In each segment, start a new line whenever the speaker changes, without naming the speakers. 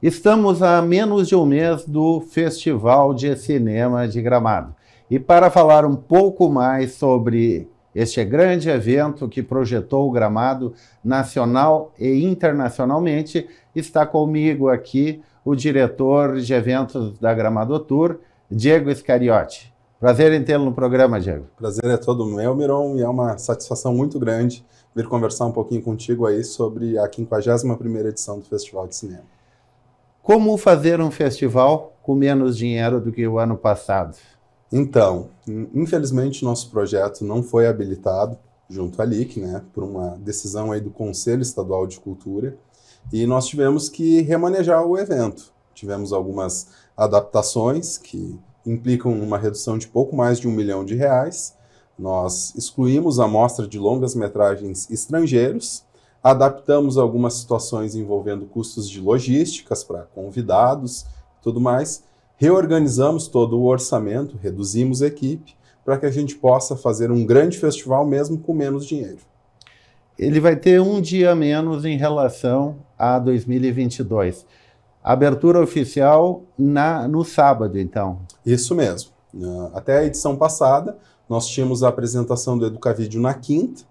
Estamos a menos de um mês do Festival de Cinema de Gramado. E para falar um pouco mais sobre este grande evento que projetou o Gramado nacional e internacionalmente, está comigo aqui o diretor de eventos da Gramado Tour, Diego Iscariotti.
Prazer em tê-lo no programa, Diego. Prazer é todo meu, Miron, e é uma satisfação muito grande vir conversar um pouquinho contigo aí sobre a 51ª edição do Festival de Cinema.
Como fazer um festival com menos dinheiro do que o ano passado?
Então, infelizmente nosso projeto não foi habilitado junto à LIC, né, por uma decisão aí do Conselho Estadual de Cultura, e nós tivemos que remanejar o evento. Tivemos algumas adaptações que implicam uma redução de pouco mais de um milhão de reais. Nós excluímos a mostra de longas metragens estrangeiros, Adaptamos algumas situações envolvendo custos de logísticas para convidados e tudo mais. Reorganizamos todo o orçamento, reduzimos a equipe para que a gente possa fazer um grande festival mesmo com menos dinheiro.
Ele vai ter um dia menos em relação a 2022.
Abertura oficial na, no sábado, então. Isso mesmo. Ah, até a edição passada, nós tínhamos a apresentação do Educavídeo na quinta,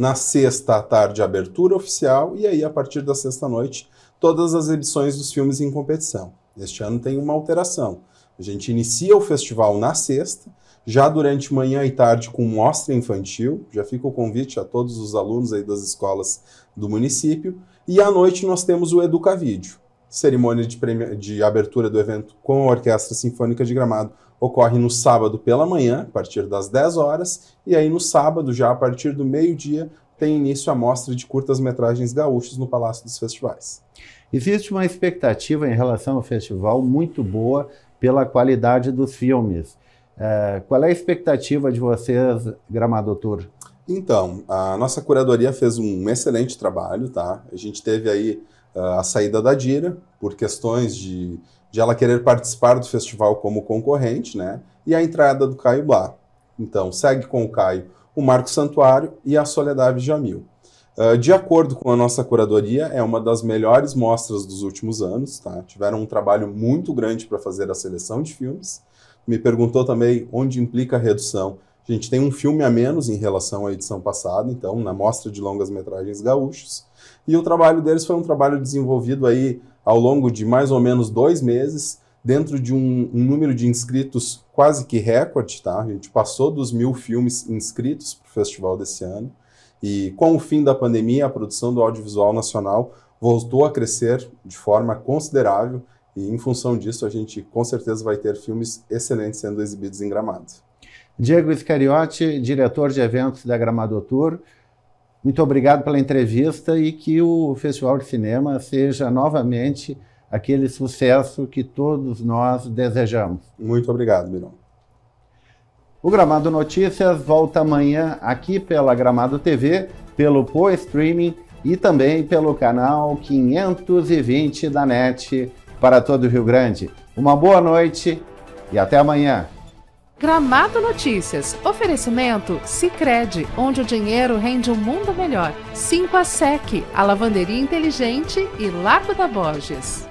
na sexta à tarde, abertura oficial, e aí, a partir da sexta-noite, todas as edições dos filmes em competição. Este ano tem uma alteração. A gente inicia o festival na sexta, já durante manhã e tarde com mostra infantil, já fica o convite a todos os alunos aí das escolas do município, e à noite nós temos o Educavídeo. Cerimônia de, de abertura do evento com a Orquestra Sinfônica de Gramado ocorre no sábado pela manhã, a partir das 10 horas, e aí no sábado, já a partir do meio-dia, tem início a mostra de curtas-metragens gaúchos no Palácio dos Festivais. Existe uma
expectativa em relação ao festival muito boa pela qualidade dos filmes. É, qual é a expectativa de vocês, Gramado Tour?
Então, a nossa curadoria fez um excelente trabalho, tá? A gente teve aí a saída da Dira, por questões de, de ela querer participar do festival como concorrente, né? E a entrada do Caio Blá. Então, segue com o Caio o Marco Santuário e a Soledade Jamil. Uh, de acordo com a nossa curadoria, é uma das melhores mostras dos últimos anos, tá? Tiveram um trabalho muito grande para fazer a seleção de filmes. Me perguntou também onde implica a redução. A gente tem um filme a menos em relação à edição passada, então, na mostra de longas-metragens gaúchos. E o trabalho deles foi um trabalho desenvolvido aí ao longo de mais ou menos dois meses, dentro de um, um número de inscritos quase que recorde, tá? A gente passou dos mil filmes inscritos para o festival desse ano. E com o fim da pandemia, a produção do audiovisual nacional voltou a crescer de forma considerável. E em função disso, a gente com certeza vai ter filmes excelentes sendo exibidos em
Gramado. Diego Iscariote, diretor de eventos da Gramado Tour, muito obrigado pela entrevista e que o Festival de Cinema seja novamente aquele sucesso que todos nós desejamos. Muito obrigado, Mirão. O Gramado Notícias volta amanhã aqui pela Gramado TV, pelo Po Streaming e também pelo canal 520 da NET para todo o Rio Grande. Uma boa noite e até amanhã.
Gramado Notícias. Oferecimento Sicredi, onde o dinheiro rende um mundo melhor. 5 a SEC, a lavanderia inteligente e Lago da Borges.